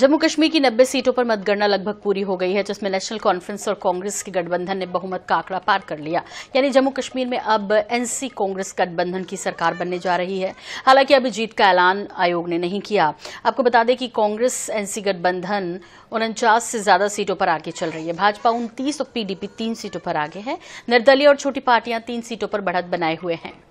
जम्मू कश्मीर की 90 सीटों पर मतगणना लगभग पूरी हो गई है जिसमें नेशनल कॉन्फ्रेंस और कांग्रेस के गठबंधन ने बहुमत का आंकड़ा पार कर लिया यानी जम्मू कश्मीर में अब एनसी कांग्रेस गठबंधन की सरकार बनने जा रही है हालांकि अभी जीत का ऐलान आयोग ने नहीं किया आपको बता दें कि कांग्रेस एनसी गठबंधन उनचास से ज्यादा सीटों पर आगे चल रही है भाजपा उनतीस और पीडीपी तीन सीटों पर आगे है निर्दलीय और छोटी पार्टियां तीन सीटों पर बढ़त बनाए हुए हैं